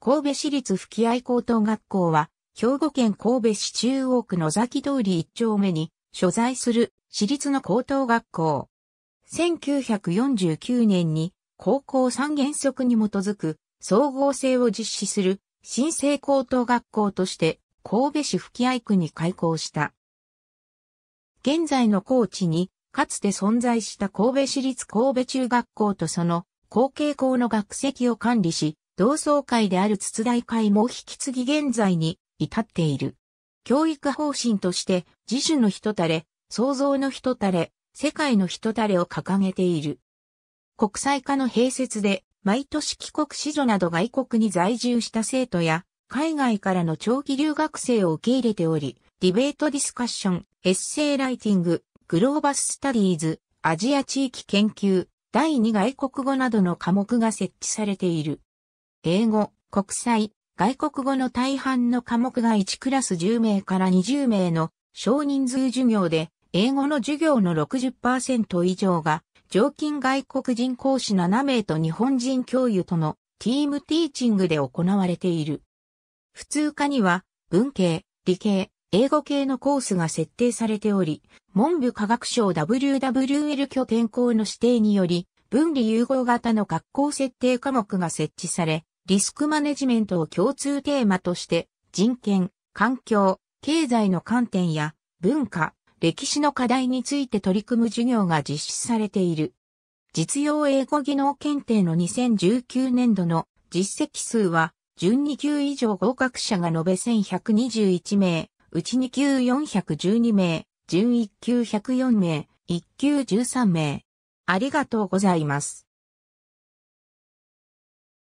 神戸市立吹合高等学校は、兵庫県神戸市中央区野崎通り一丁目に所在する私立の高等学校。1949年に高校三原則に基づく総合性を実施する新生高等学校として神戸市吹合区に開校した。現在の高知にかつて存在した神戸市立神戸中学校とその後継校の学籍を管理し、同窓会である筒大会も引き継ぎ現在に至っている。教育方針として自主の人たれ、創造の人たれ、世界の人たれを掲げている。国際化の併設で毎年帰国子女など外国に在住した生徒や海外からの長期留学生を受け入れており、ディベートディスカッション、エッセイライティング、グローバススタディーズ、アジア地域研究、第2外国語などの科目が設置されている。英語、国際、外国語の大半の科目が1クラス10名から20名の少人数授業で、英語の授業の60%以上が、常勤外国人講師7名と日本人教諭とのティームティーチングで行われている。普通科には、文系、理系、英語系のコースが設定されており、文部科学省 WWL 拠点校の指定により、分離融合型の学校設定科目が設置され、リスクマネジメントを共通テーマとして、人権、環境、経済の観点や文化、歴史の課題について取り組む授業が実施されている。実用英語技能検定の2019年度の実績数は、12級以上合格者が延べ1121名、うち2級412名、準1級104名、1級13名。ありがとうございます。